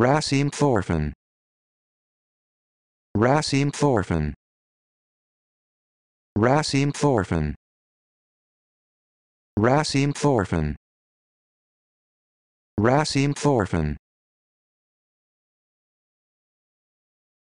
Rasim Thorfinn Rasim Thorfinn Rasim Thorfinn Rasim Thorfinn Rasim Thorfinn